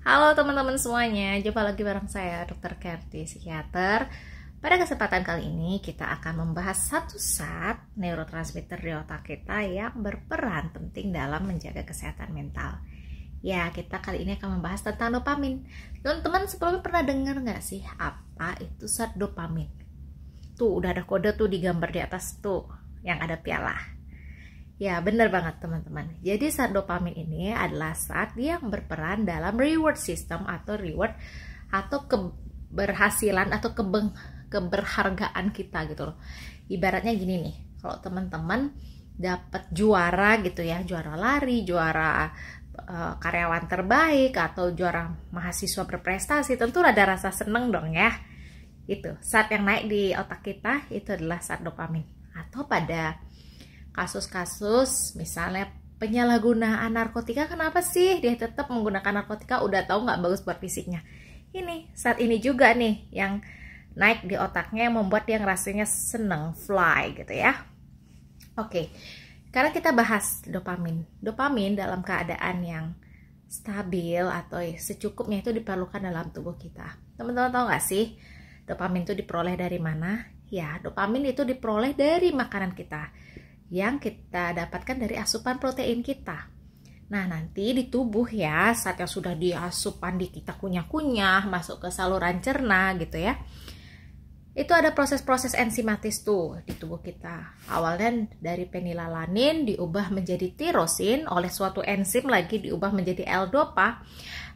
Halo teman-teman semuanya, jumpa lagi bareng saya Dr. Kerti Psikiater Pada kesempatan kali ini kita akan membahas satu saat neurotransmitter di otak kita yang berperan penting dalam menjaga kesehatan mental Ya, kita kali ini akan membahas tentang dopamin Teman-teman sebelumnya pernah dengar nggak sih apa itu zat dopamin? Tuh, udah ada kode tuh di gambar di atas tuh yang ada piala Ya, benar banget teman-teman. Jadi saat dopamin ini adalah saat yang berperan dalam reward system atau reward atau keberhasilan atau kebeng, keberhargaan kita gitu loh. Ibaratnya gini nih, kalau teman-teman dapat juara gitu ya, juara lari, juara eh, karyawan terbaik atau juara mahasiswa berprestasi, tentu ada rasa seneng dong ya. Itu, saat yang naik di otak kita itu adalah saat dopamin atau pada kasus-kasus misalnya penyalahgunaan narkotika kenapa sih dia tetap menggunakan narkotika udah tahu nggak bagus buat fisiknya ini saat ini juga nih yang naik di otaknya yang membuat dia rasanya seneng fly gitu ya oke karena kita bahas dopamin dopamin dalam keadaan yang stabil atau secukupnya itu diperlukan dalam tubuh kita teman-teman tahu nggak sih dopamin itu diperoleh dari mana ya dopamin itu diperoleh dari makanan kita yang kita dapatkan dari asupan protein kita. Nah, nanti di tubuh ya, saat yang sudah diasupan di kita kunyah-kunyah, masuk ke saluran cerna gitu ya. Itu ada proses-proses enzimatis tuh di tubuh kita. Awalnya dari penilalanin diubah menjadi tirosin oleh suatu enzim lagi diubah menjadi L-dopa.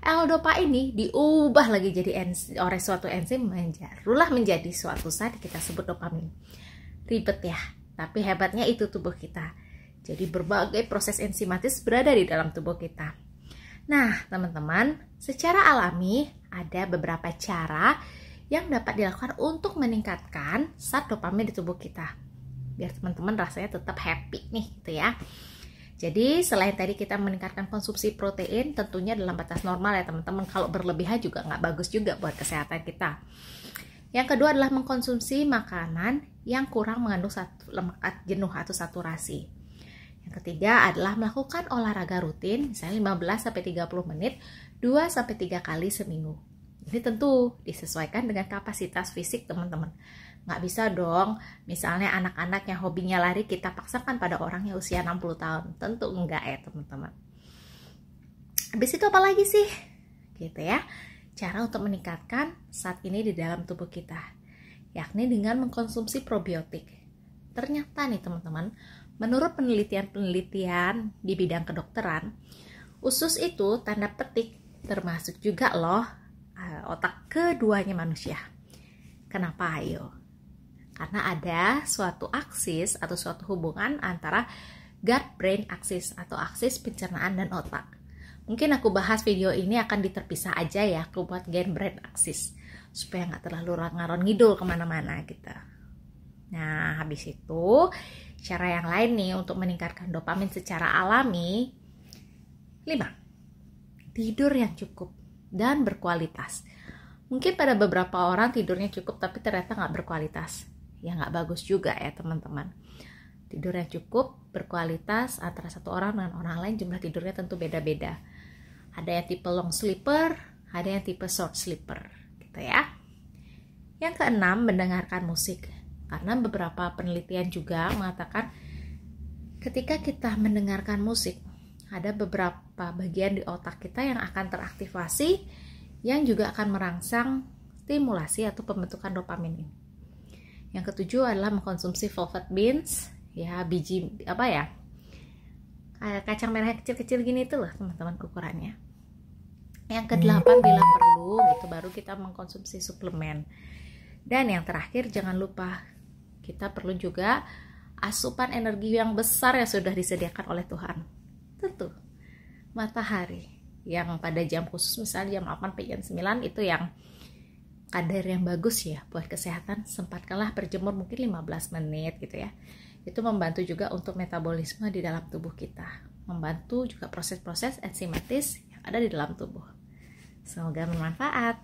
L-dopa ini diubah lagi jadi enzim, oleh suatu enzim menjarulah menjadi suatu saat kita sebut dopamin. Ribet ya. Tapi hebatnya itu tubuh kita. Jadi berbagai proses enzimatis berada di dalam tubuh kita. Nah, teman-teman, secara alami ada beberapa cara yang dapat dilakukan untuk meningkatkan saat dopamin di tubuh kita. Biar teman-teman rasanya tetap happy nih gitu ya. Jadi selain tadi kita meningkatkan konsumsi protein tentunya dalam batas normal ya teman-teman. Kalau berlebihan juga nggak bagus juga buat kesehatan kita. Yang kedua adalah mengkonsumsi makanan yang kurang mengandung satu, lemak jenuh atau saturasi. Yang ketiga adalah melakukan olahraga rutin, misalnya 15 sampai 30 menit, 2 sampai 3 kali seminggu. Ini tentu disesuaikan dengan kapasitas fisik teman-teman. Nggak bisa dong, misalnya anak-anak yang hobinya lari kita paksakan pada orang yang usia 60 tahun. Tentu enggak ya teman-teman. Habis itu apa lagi sih? Gitu ya cara untuk meningkatkan saat ini di dalam tubuh kita, yakni dengan mengkonsumsi probiotik. Ternyata nih teman-teman, menurut penelitian-penelitian di bidang kedokteran, usus itu tanda petik termasuk juga loh eh, otak keduanya manusia. Kenapa ayo? Karena ada suatu aksis atau suatu hubungan antara gut brain axis atau aksis pencernaan dan otak Mungkin aku bahas video ini akan diterpisah aja ya, aku buat gen brand aksis supaya nggak terlalu ngaron ngidul kemana-mana gitu. Nah, habis itu cara yang lain nih untuk meningkatkan dopamin secara alami 5. Tidur yang cukup dan berkualitas. Mungkin pada beberapa orang tidurnya cukup tapi ternyata nggak berkualitas. Ya nggak bagus juga ya teman-teman. Tidur yang cukup, berkualitas antara satu orang dengan orang lain jumlah tidurnya tentu beda-beda. Ada yang tipe long sleeper, ada yang tipe short sleeper, gitu ya. Yang keenam, mendengarkan musik. Karena beberapa penelitian juga mengatakan ketika kita mendengarkan musik, ada beberapa bagian di otak kita yang akan teraktivasi yang juga akan merangsang stimulasi atau pembentukan dopamin ini. Yang ketujuh adalah mengkonsumsi velvet beans, ya biji apa ya? Eh, kacang merah kecil-kecil gini itu loh teman-teman ukurannya yang hmm. kedelapan bila perlu gitu baru kita mengkonsumsi suplemen dan yang terakhir jangan lupa kita perlu juga asupan energi yang besar yang sudah disediakan oleh Tuhan tentu matahari yang pada jam khusus misalnya jam 8 sampai jam 9 itu yang kadar yang bagus ya buat kesehatan sempatkanlah berjemur mungkin 15 menit gitu ya itu membantu juga untuk metabolisme di dalam tubuh kita membantu juga proses-proses enzimatis yang ada di dalam tubuh semoga bermanfaat